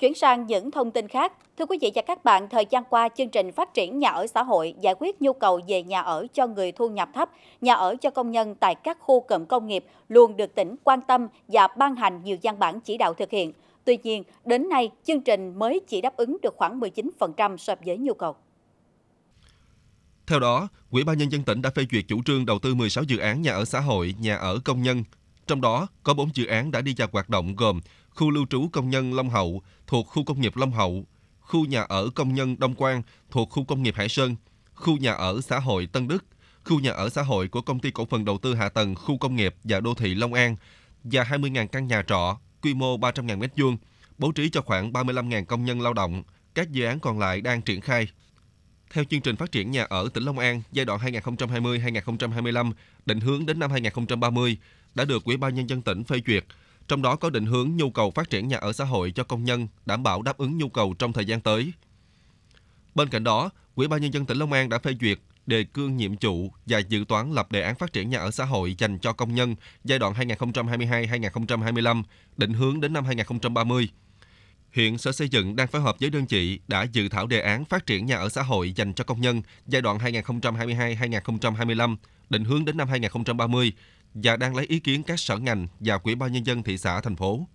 Chuyển sang những thông tin khác, thưa quý vị và các bạn, thời gian qua chương trình phát triển nhà ở xã hội giải quyết nhu cầu về nhà ở cho người thu nhập thấp, nhà ở cho công nhân tại các khu cụm công nghiệp luôn được tỉnh quan tâm và ban hành nhiều văn bản chỉ đạo thực hiện. Tuy nhiên, đến nay chương trình mới chỉ đáp ứng được khoảng 19% so với nhu cầu. Theo đó, Ủy ban nhân dân tỉnh đã phê duyệt chủ trương đầu tư 16 dự án nhà ở xã hội, nhà ở công nhân trong đó có 4 dự án đã đi vào hoạt động gồm khu lưu trú công nhân Long Hậu thuộc khu công nghiệp Long Hậu, khu nhà ở công nhân Đông Quang thuộc khu công nghiệp Hải Sơn, khu nhà ở xã hội Tân Đức, khu nhà ở xã hội của công ty cổ phần đầu tư hạ tầng khu công nghiệp và đô thị Long An và 20.000 căn nhà trọ quy mô 300.000 m2, bố trí cho khoảng 35.000 công nhân lao động. Các dự án còn lại đang triển khai. Theo chương trình phát triển nhà ở tỉnh Long An giai đoạn 2020-2025, định hướng đến năm 2030, đã được Ủy ban nhân dân tỉnh phê duyệt, trong đó có định hướng nhu cầu phát triển nhà ở xã hội cho công nhân đảm bảo đáp ứng nhu cầu trong thời gian tới. Bên cạnh đó, Ủy ban nhân dân tỉnh Long An đã phê duyệt đề cương nhiệm trụ và dự toán lập đề án phát triển nhà ở xã hội dành cho công nhân giai đoạn 2022-2025, định hướng đến năm 2030. Hiện Sở Xây dựng đang phối hợp với đơn vị đã dự thảo đề án phát triển nhà ở xã hội dành cho công nhân giai đoạn 2022-2025, định hướng đến năm 2030 và đang lấy ý kiến các sở ngành và Quỹ ban nhân dân thị xã thành phố